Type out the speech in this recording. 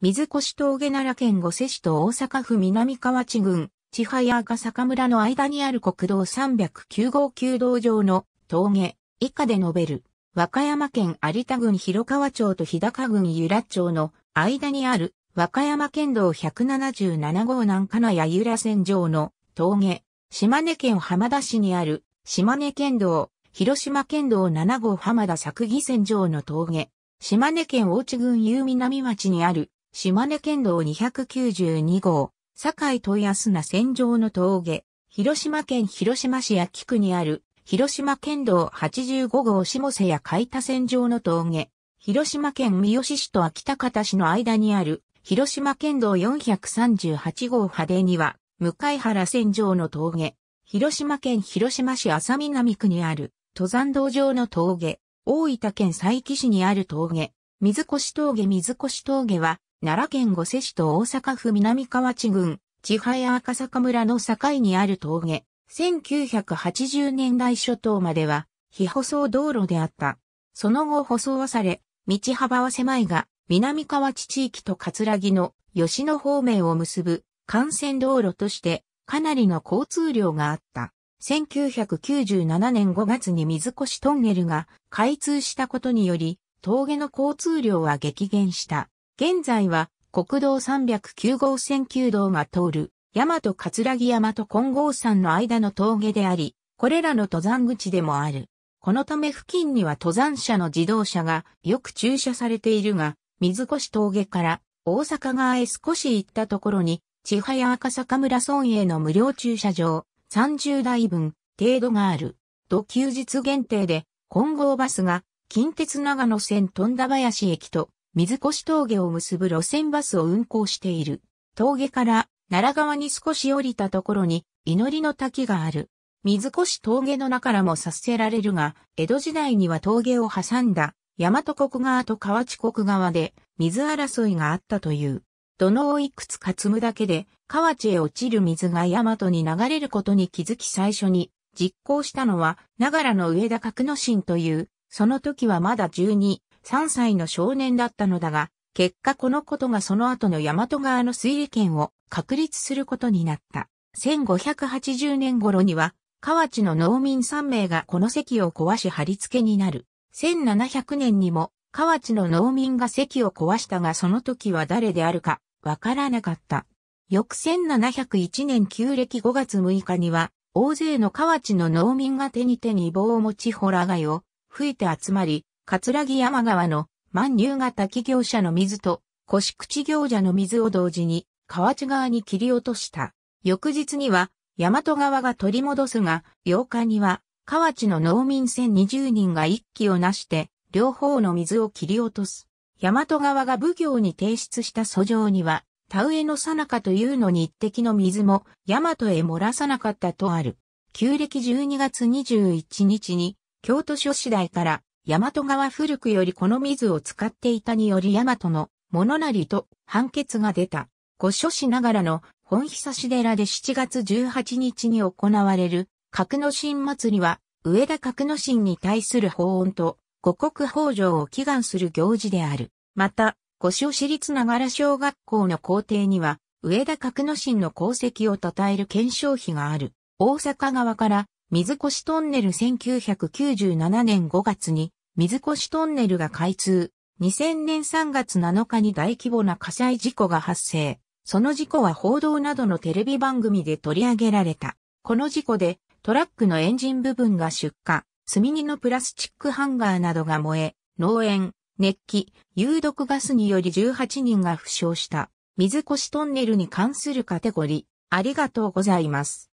水越峠奈良県五瀬市と大阪府南河内郡、千早赤坂村の間にある国道309号旧道上の峠、以下で述べる。和歌山県有田郡広川町と日高郡由良町の間にある和歌山県道177号南金谷由良線上の峠、島根県浜田市にある島根県道、広島県道7号浜田作木線上の峠、島根県大地郡有南町にある島根県道292号、堺豊安線上の峠、広島県広島市秋区にある、広島県道85号下瀬や海田線上の峠、広島県三好市と秋田方市の間にある、広島県道438号派手には、向原線上の峠、広島県広島市浅南区にある、登山道上の峠、大分県佐伯市にある峠、水越峠水越峠は、奈良県御瀬市と大阪府南河内郡、千早赤坂村の境にある峠、1980年代初頭までは、非舗装道路であった。その後舗装はされ、道幅は狭いが、南河内地域と葛城の吉野方面を結ぶ幹線道路として、かなりの交通量があった。1997年5月に水越トンネルが開通したことにより、峠の交通量は激減した。現在は国道309号線旧道が通る、大和葛城山と金剛山の間の峠であり、これらの登山口でもある。このため付近には登山者の自動車がよく駐車されているが、水越峠から大阪側へ少し行ったところに、千早赤坂村村営の無料駐車場30台分程度がある。土休日限定で、金剛バスが近鉄長野線富田林駅と水越峠を結ぶ路線バスを運行している。峠から奈良川に少し降りたところに祈りの滝がある。水越峠の中からも察せられるが、江戸時代には峠を挟んだ大和国側と河内国側で水争いがあったという。土のをいくつか積むだけで河内へ落ちる水が大和に流れることに気づき最初に実行したのは、長良の上田角之進という、その時はまだ12 3歳の少年だったのだが、結果このことがその後の大和川の水利権を確立することになった。1580年頃には、河内の農民3名がこの席を壊し貼り付けになる。1700年にも、河内の農民が席を壊したがその時は誰であるか、わからなかった。翌1701年旧暦5月6日には、大勢の河内の農民が手に手に棒を持ちホラ貝を吹いて集まり、葛城山川の万乳型企業者の水と腰口行者の水を同時に河内川に切り落とした。翌日には大和川が取り戻すが、8日には河内の農民船2 0人が一気をなして両方の水を切り落とす。大和川が奉行に提出した訴状には、田植えのさなかというのに一滴の水も大和へ漏らさなかったとある。旧暦12月21日に京都諸市第から大和川古くよりこの水を使っていたにより大和のものなりと判決が出た。御所市ながらの本久し寺で7月18日に行われる格之進祭りは、上田格之進に対する法音と五国法上を祈願する行事である。また、御所市立ながら小学校の校庭には、上田格之進の功績を称える検証碑がある。大阪側から、水越トンネル1997年5月に、水越トンネルが開通。2000年3月7日に大規模な火災事故が発生。その事故は報道などのテレビ番組で取り上げられた。この事故でトラックのエンジン部分が出火、積み荷のプラスチックハンガーなどが燃え、農園、熱気、有毒ガスにより18人が負傷した。水越トンネルに関するカテゴリー、ありがとうございます。